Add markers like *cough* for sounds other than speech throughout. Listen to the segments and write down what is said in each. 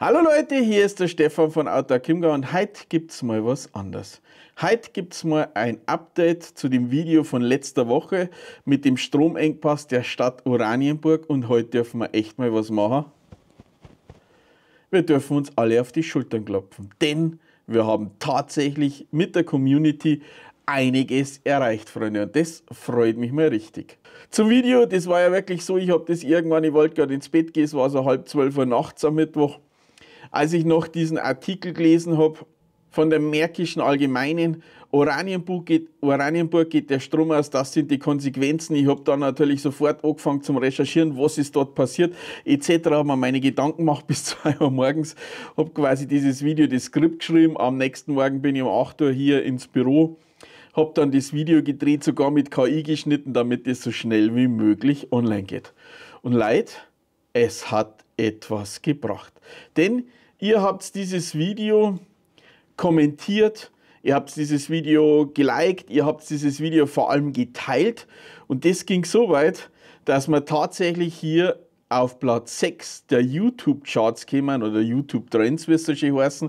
Hallo Leute, hier ist der Stefan von Auto Kimga und heute gibt es mal was anderes. Heute gibt es mal ein Update zu dem Video von letzter Woche mit dem Stromengpass der Stadt Oranienburg und heute dürfen wir echt mal was machen. Wir dürfen uns alle auf die Schultern klopfen, denn wir haben tatsächlich mit der Community einiges erreicht, Freunde. Und das freut mich mal richtig. Zum Video, das war ja wirklich so, ich habe das irgendwann, ich wollte gerade ins Bett gehen, es war so halb zwölf Uhr nachts am Mittwoch als ich noch diesen Artikel gelesen habe von der Märkischen Allgemeinen, Oranienburg geht, Oranienburg geht der Strom aus, das sind die Konsequenzen. Ich habe da natürlich sofort angefangen zum Recherchieren, was ist dort passiert, etc. Habe mir meine Gedanken gemacht *laughs* bis 2 Uhr morgens, habe quasi dieses Video, das Skript geschrieben. Am nächsten Morgen bin ich um 8 Uhr hier ins Büro, habe dann das Video gedreht, sogar mit KI geschnitten, damit es so schnell wie möglich online geht. Und Leute, es hat etwas gebracht. Denn ihr habt dieses Video kommentiert, ihr habt dieses Video geliked, ihr habt dieses Video vor allem geteilt und das ging so weit, dass wir tatsächlich hier auf Platz 6 der YouTube-Charts kämen oder YouTube-Trends, wie es so schön heißen,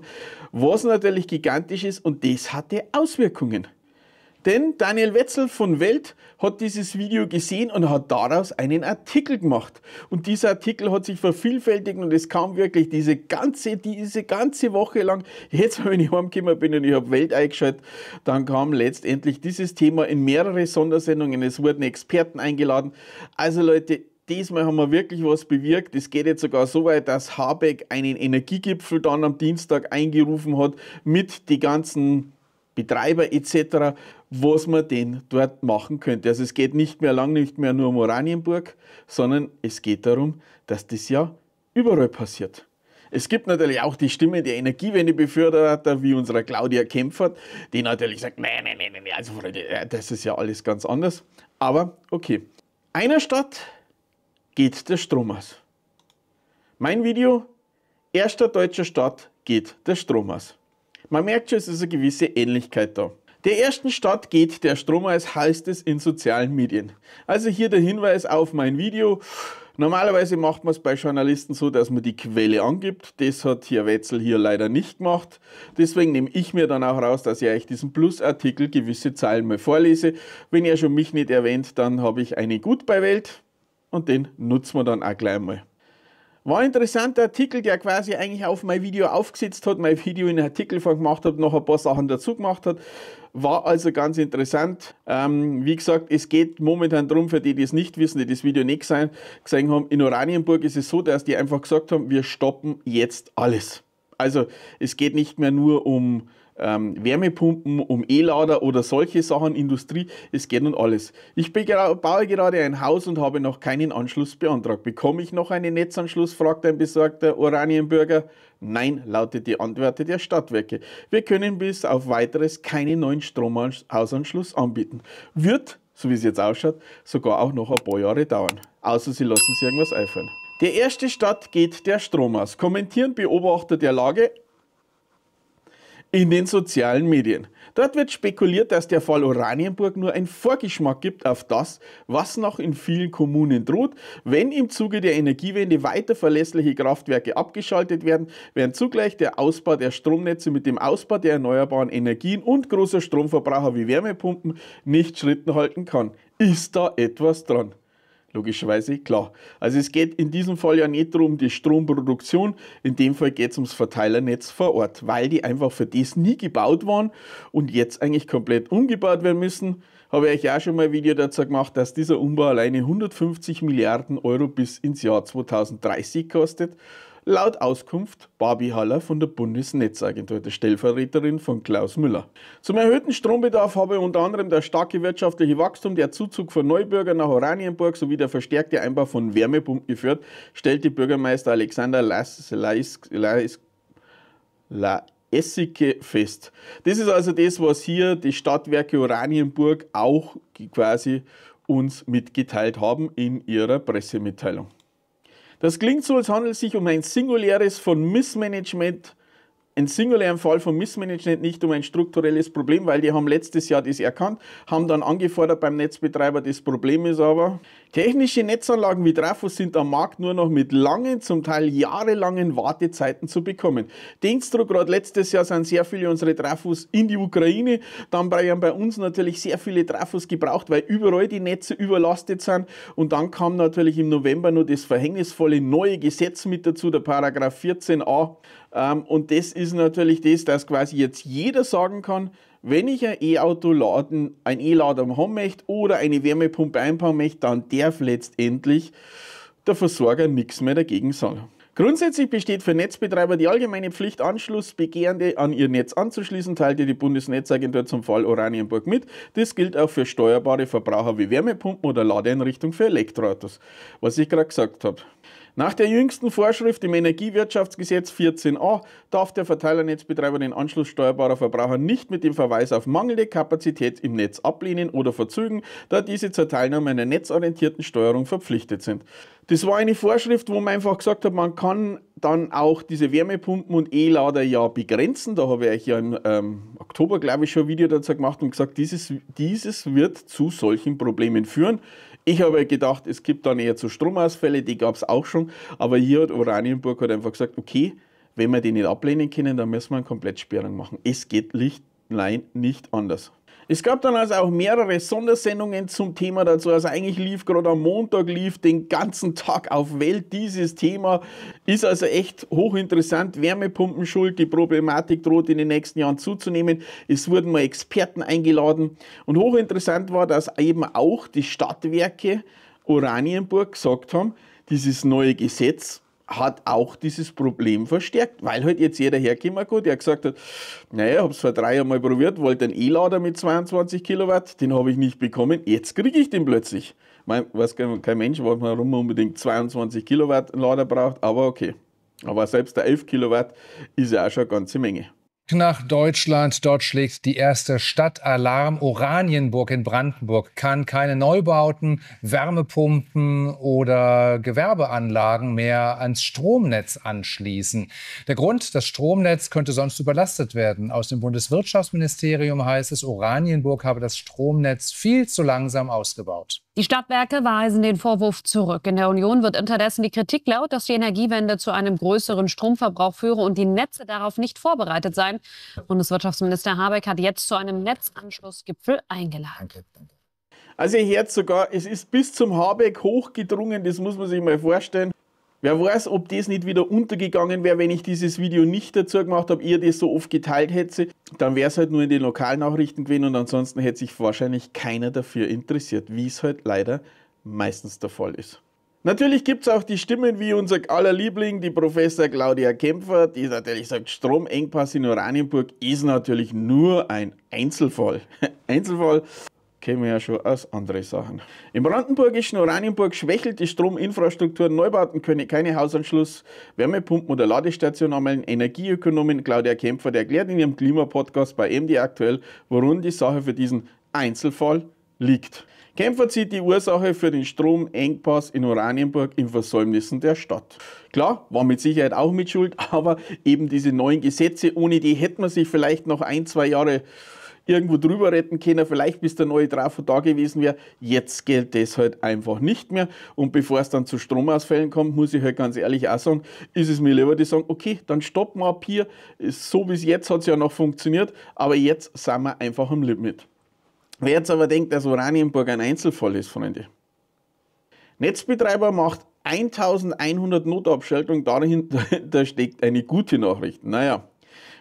was natürlich gigantisch ist und das hatte Auswirkungen. Denn Daniel Wetzel von Welt hat dieses Video gesehen und hat daraus einen Artikel gemacht. Und dieser Artikel hat sich vervielfältigt und es kam wirklich diese ganze, diese ganze Woche lang, jetzt wenn ich heimgekommen bin und ich habe Welt eingeschaltet, dann kam letztendlich dieses Thema in mehrere Sondersendungen. Es wurden Experten eingeladen. Also Leute, diesmal haben wir wirklich was bewirkt. Es geht jetzt sogar so weit, dass Habeck einen Energiegipfel dann am Dienstag eingerufen hat mit den ganzen Betreiber etc., was man denn dort machen könnte. Also es geht nicht mehr lang, nicht mehr nur um Oranienburg, sondern es geht darum, dass das ja überall passiert. Es gibt natürlich auch die Stimme der Energiewendebeförderer, wie unserer Claudia Kempfert, die natürlich sagt, nein, nein, nein, nein, also äh, das ist ja alles ganz anders. Aber okay, einer Stadt geht der Strom aus. Mein Video, erster deutscher Stadt geht der Strom aus. Man merkt schon, es ist eine gewisse Ähnlichkeit da. Der ersten Stadt geht der Strom als heißt es in sozialen Medien. Also hier der Hinweis auf mein Video. Normalerweise macht man es bei Journalisten so, dass man die Quelle angibt. Das hat hier Wetzel hier leider nicht gemacht. Deswegen nehme ich mir dann auch raus, dass ich euch diesen Plusartikel gewisse Zeilen mal vorlese. Wenn ihr schon mich nicht erwähnt, dann habe ich eine gut bei Welt und den nutzen wir dann auch gleich mal. War ein interessanter Artikel, der quasi eigentlich auf mein Video aufgesetzt hat, mein Video in einen Artikel gemacht hat, noch ein paar Sachen dazu gemacht hat. War also ganz interessant. Ähm, wie gesagt, es geht momentan darum, für die, die es nicht wissen, die das Video nicht gesehen, gesehen haben, in Oranienburg ist es so, dass die einfach gesagt haben, wir stoppen jetzt alles. Also es geht nicht mehr nur um ähm, Wärmepumpen, um E-Lader oder solche Sachen, Industrie, es geht nun alles. Ich baue gerade ein Haus und habe noch keinen Anschluss beantragt. Bekomme ich noch einen Netzanschluss, fragt ein besorgter Oranienbürger. Nein, lautet die Antwort der Stadtwerke. Wir können bis auf weiteres keinen neuen Stromhausanschluss anbieten. Wird, so wie es jetzt ausschaut, sogar auch noch ein paar Jahre dauern. Außer sie lassen sich irgendwas einfallen. Der erste Stadt geht der Strom aus. Kommentieren Beobachter der Lage, in den sozialen Medien. Dort wird spekuliert, dass der Fall Oranienburg nur einen Vorgeschmack gibt auf das, was noch in vielen Kommunen droht, wenn im Zuge der Energiewende weiter verlässliche Kraftwerke abgeschaltet werden, während zugleich der Ausbau der Stromnetze mit dem Ausbau der erneuerbaren Energien und großer Stromverbraucher wie Wärmepumpen nicht Schritten halten kann. Ist da etwas dran? logischerweise, klar. Also es geht in diesem Fall ja nicht darum, die Stromproduktion, in dem Fall geht es ums Verteilernetz vor Ort, weil die einfach für das nie gebaut waren und jetzt eigentlich komplett umgebaut werden müssen. Habe ich euch auch schon mal ein Video dazu gemacht, dass dieser Umbau alleine 150 Milliarden Euro bis ins Jahr 2030 kostet Laut Auskunft Barbie Haller von der Bundesnetzagentur, der Stellvertreterin von Klaus Müller. Zum erhöhten Strombedarf habe unter anderem der starke wirtschaftliche Wachstum, der Zuzug von Neubürgern nach Oranienburg sowie der verstärkte Einbau von Wärmepumpen geführt, stellte Bürgermeister Alexander Laessike fest. Das ist also das, was hier die Stadtwerke Oranienburg auch quasi uns mitgeteilt haben in ihrer Pressemitteilung. Das klingt so, als handelt es sich um ein singuläres von Missmanagement ein singulären Fall von Missmanagement nicht um ein strukturelles Problem, weil die haben letztes Jahr das erkannt, haben dann angefordert beim Netzbetreiber. Das Problem ist aber, technische Netzanlagen wie Trafos sind am Markt nur noch mit langen, zum Teil jahrelangen Wartezeiten zu bekommen. Dienstdruck, gerade letztes Jahr sind sehr viele unsere Trafos in die Ukraine, dann bleiben bei uns natürlich sehr viele Trafos gebraucht, weil überall die Netze überlastet sind und dann kam natürlich im November nur das verhängnisvolle neue Gesetz mit dazu, der Paragraph 14a ähm, und das ist natürlich das, dass quasi jetzt jeder sagen kann, wenn ich ein E-Auto laden, ein E-Lader haben möchte oder eine Wärmepumpe einbauen möchte, dann darf letztendlich der Versorger nichts mehr dagegen sagen. Grundsätzlich besteht für Netzbetreiber die allgemeine Pflicht, Anschlussbegehrende an ihr Netz anzuschließen, teilte die Bundesnetzagentur zum Fall Oranienburg mit. Das gilt auch für steuerbare Verbraucher wie Wärmepumpen oder Ladeeinrichtungen für Elektroautos, was ich gerade gesagt habe. Nach der jüngsten Vorschrift im Energiewirtschaftsgesetz 14a darf der Verteilernetzbetreiber den Anschluss steuerbarer Verbraucher nicht mit dem Verweis auf mangelnde Kapazität im Netz ablehnen oder verzögern, da diese zur Teilnahme einer netzorientierten Steuerung verpflichtet sind. Das war eine Vorschrift, wo man einfach gesagt hat, man kann dann auch diese Wärmepumpen und E-Lader ja begrenzen. Da habe ich ja im ähm, Oktober, glaube ich, schon ein Video dazu gemacht und gesagt, dieses, dieses wird zu solchen Problemen führen. Ich habe halt gedacht, es gibt dann eher zu Stromausfälle, die gab es auch schon. Aber hier hat Oranienburg hat einfach gesagt, okay, wenn wir die nicht ablehnen können, dann müssen wir eine Komplettsperrung machen. Es geht Lichtlein nicht anders. Es gab dann also auch mehrere Sondersendungen zum Thema dazu. Also eigentlich lief gerade am Montag, lief den ganzen Tag auf Welt dieses Thema. Ist also echt hochinteressant. Wärmepumpenschuld, die Problematik droht in den nächsten Jahren zuzunehmen. Es wurden mal Experten eingeladen. Und hochinteressant war, dass eben auch die Stadtwerke Oranienburg gesagt haben, dieses neue Gesetz, hat auch dieses Problem verstärkt, weil halt jetzt jeder hergekommen hat, der gesagt hat, naja, ich habe es vor drei Jahren mal probiert, wollte einen E-Lader mit 22 Kilowatt, den habe ich nicht bekommen, jetzt kriege ich den plötzlich. Mein, weiß kein, kein Mensch, warum man unbedingt 22 Kilowatt Lader braucht, aber okay. Aber selbst der 11 Kilowatt ist ja auch schon eine ganze Menge nach Deutschland. Dort schlägt die erste Stadt Alarm. Oranienburg in Brandenburg kann keine Neubauten, Wärmepumpen oder Gewerbeanlagen mehr ans Stromnetz anschließen. Der Grund, das Stromnetz könnte sonst überlastet werden. Aus dem Bundeswirtschaftsministerium heißt es, Oranienburg habe das Stromnetz viel zu langsam ausgebaut. Die Stadtwerke weisen den Vorwurf zurück. In der Union wird unterdessen die Kritik laut, dass die Energiewende zu einem größeren Stromverbrauch führe und die Netze darauf nicht vorbereitet seien. Bundeswirtschaftsminister Habeck hat jetzt zu einem Netzanschlussgipfel eingeladen. Danke, danke. Also ich hört sogar, es ist bis zum Habeck hochgedrungen, das muss man sich mal vorstellen. Wer weiß, ob das nicht wieder untergegangen wäre, wenn ich dieses Video nicht dazu gemacht habe, ihr das so oft geteilt hätte, dann wäre es halt nur in den Lokalnachrichten gewesen und ansonsten hätte sich wahrscheinlich keiner dafür interessiert, wie es halt leider meistens der Fall ist. Natürlich gibt es auch die Stimmen wie unser aller Liebling, die Professor Claudia Kämpfer, die natürlich sagt, Stromengpass in Oranienburg ist natürlich nur ein Einzelfall. *laughs* Einzelfall, wir ja schon aus anderen Sachen. Im brandenburgischen Oranienburg schwächelt die Strominfrastruktur. Neubauten können keine Hausanschluss, Wärmepumpen oder Ladestationen anmelden. Energieökonomin Claudia Kämpfer erklärt in ihrem Klimapodcast bei MD aktuell, worum die Sache für diesen Einzelfall liegt. Kämpfer zieht die Ursache für den Stromengpass in Oranienburg in Versäumnissen der Stadt. Klar, war mit Sicherheit auch mit Schuld, *laughs* aber eben diese neuen Gesetze, ohne die hätte man sich vielleicht noch ein, zwei Jahre irgendwo drüber retten können, vielleicht bis der neue Trafo da gewesen wäre. Jetzt gilt das halt einfach nicht mehr. Und bevor es dann zu Stromausfällen kommt, muss ich halt ganz ehrlich auch sagen, ist es mir lieber, die sagen, okay, dann stoppen wir ab hier. So bis jetzt hat es ja noch funktioniert, aber jetzt sind wir einfach am Limit. Wer jetzt aber denkt, dass Oranienburg ein Einzelfall ist, Freunde. Netzbetreiber macht 1100 Notabschaltung, dahinter steckt eine gute Nachricht. Naja,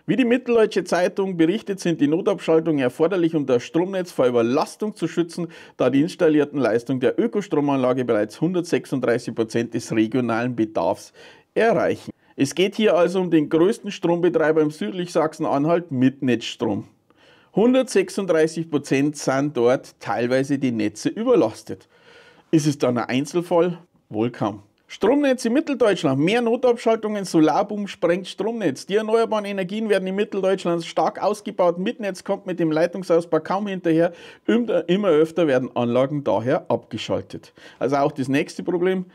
wie die Mitteldeutsche Zeitung berichtet, sind die Notabschaltungen erforderlich, um das Stromnetz vor Überlastung zu schützen, da die installierten Leistungen der Ökostromanlage bereits 136 Prozent des regionalen Bedarfs erreichen. Es geht hier also um den größten Strombetreiber im südlich Sachsen-Anhalt mit Netzstrom. 136 Prozent sind dort teilweise die Netze überlastet. Ist es dann ein Einzelfall? Wohl kaum. Stromnetz in Mitteldeutschland. Mehr Notabschaltungen, Solarboom sprengt Stromnetz. Die erneuerbaren Energien werden in Mitteldeutschland stark ausgebaut. Mitnetz kommt mit dem Leitungsausbau kaum hinterher. Immer öfter werden Anlagen daher abgeschaltet. Also auch das nächste Problem.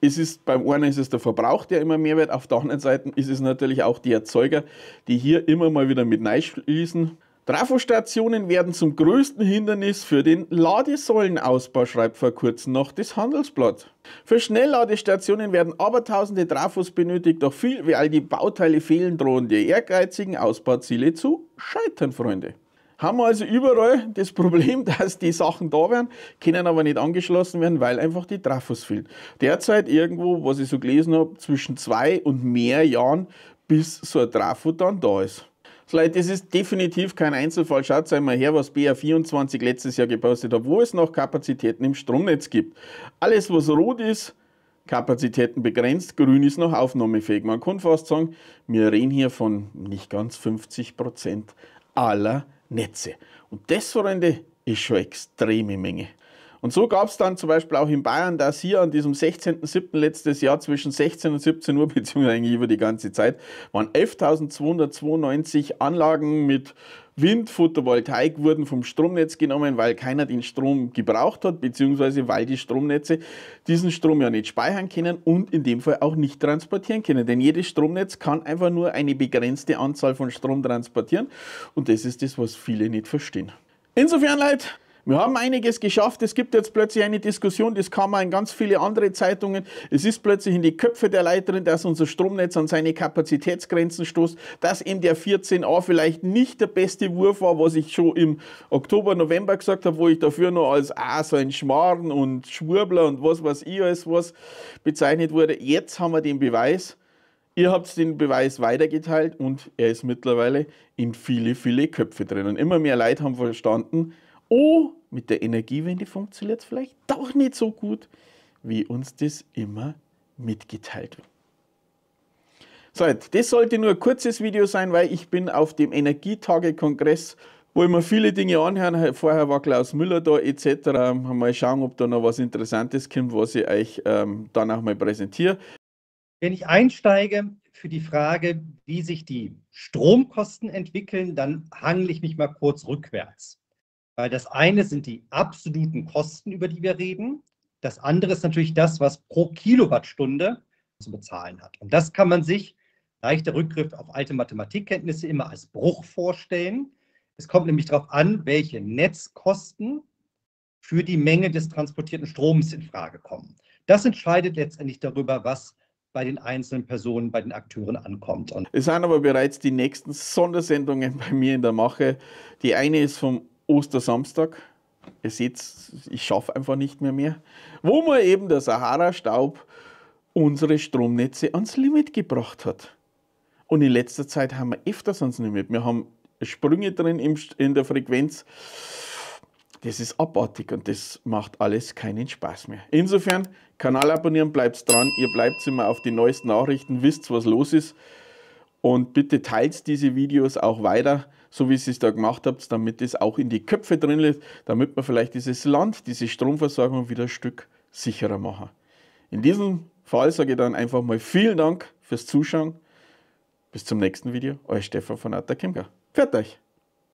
Es ist, beim einen ist es der Verbrauch, der immer mehr wird. Auf der anderen Seite ist es natürlich auch die Erzeuger, die hier immer mal wieder mit Nein schließen. Trafostationen werden zum größten Hindernis für den Ladesäulenausbau, schreibt vor kurzem noch das Handelsblatt. Für Schnellladestationen werden abertausende Trafos benötigt, doch viel wie all die Bauteile fehlen, drohen die ehrgeizigen Ausbauziele zu scheitern, Freunde. Haben wir also überall das Problem, *laughs* dass die Sachen da wären, können aber nicht angeschlossen werden, weil einfach die Trafos fehlen. Derzeit irgendwo, was ich so gelesen habe, zwischen zwei und mehr Jahren, bis so ein Trafo dann da ist. Leute, es ist definitiv kein Einzelfall. Schaut einmal her, was ba 24 letztes Jahr gepostet hat, wo es noch Kapazitäten im Stromnetz gibt. Alles, was rot ist, Kapazitäten begrenzt, grün ist noch aufnahmefähig. Man kann fast sagen, wir reden hier von nicht ganz 50 Prozent aller Netze. Und das, Freunde, ist schon eine extreme Menge. Und so gab es dann zum Beispiel auch in Bayern, dass hier an diesem 16.07. letztes Jahr zwischen 16 und 17 Uhr, *laughs* beziehungsweise eigentlich über die ganze Zeit, waren 11.292 Anlagen mit Wind, Photovoltaik wurden vom Stromnetz genommen, weil keiner den Strom gebraucht hat, beziehungsweise weil die Stromnetze diesen Strom ja nicht speichern können und in dem Fall auch nicht transportieren können. Denn jedes Stromnetz kann einfach nur eine begrenzte Anzahl von Strom transportieren und das ist das, was viele nicht verstehen. Insofern, Leute, wir haben einiges geschafft. Es gibt jetzt plötzlich eine Diskussion, das kam auch in ganz viele andere Zeitungen. Es ist plötzlich in die Köpfe der Leiterin, dass unser Stromnetz an seine Kapazitätsgrenzen stoßt, dass eben der 14a vielleicht nicht der beste Wurf war, was ich schon im Oktober, November gesagt habe, wo ich dafür noch als ah, so ein Schmarrn und Schwurbler und was weiß ich als was bezeichnet wurde. Jetzt haben wir den Beweis. Ihr habt den Beweis weitergeteilt und er ist mittlerweile in viele, viele Köpfe drin. Und immer mehr Leute haben verstanden, Oh, mit der Energiewende funktioniert es vielleicht doch nicht so gut, wie uns das immer mitgeteilt wird. So, das sollte nur ein kurzes Video sein, weil ich bin auf dem energietage Energietagekongress, wo ich mir viele Dinge anhören. Vorher war Klaus Müller da etc. Mal schauen, ob da noch was Interessantes kommt, was ich euch ähm, dann auch mal präsentiere. Wenn ich einsteige für die Frage, wie sich die Stromkosten entwickeln, dann hangle ich mich mal kurz rückwärts. Weil das eine sind die absoluten Kosten, über die wir reden. Das andere ist natürlich das, was pro Kilowattstunde zu bezahlen hat. Und das kann man sich, leichter Rückgriff auf alte Mathematikkenntnisse, immer als Bruch vorstellen. Es kommt nämlich darauf an, welche Netzkosten für die Menge des transportierten Stroms in Frage kommen. Das entscheidet letztendlich darüber, was bei den einzelnen Personen, bei den Akteuren ankommt. Und es sind aber bereits die nächsten Sondersendungen bei mir in der Mache. Die eine ist vom Ostersamstag. Ihr seht, ich schaffe einfach nicht mehr mehr. Wo mal eben der Sahara-Staub unsere Stromnetze ans Limit gebracht hat. Und in letzter Zeit haben wir öfters ans Limit. Wir haben Sprünge drin in der Frequenz. Das ist abartig und das macht alles keinen Spaß mehr. Insofern, Kanal abonnieren, bleibt dran. Ihr bleibt immer auf die neuesten Nachrichten, wisst, was los ist. Und bitte teilt diese Videos auch weiter so wie Sie es da gemacht habt, damit es auch in die Köpfe drin liegt, damit wir vielleicht dieses Land, diese Stromversorgung wieder ein Stück sicherer machen. In diesem Fall sage ich dann einfach mal vielen Dank fürs Zuschauen. Bis zum nächsten Video. Euer Stefan von Atta Kimga. Pfiat euch!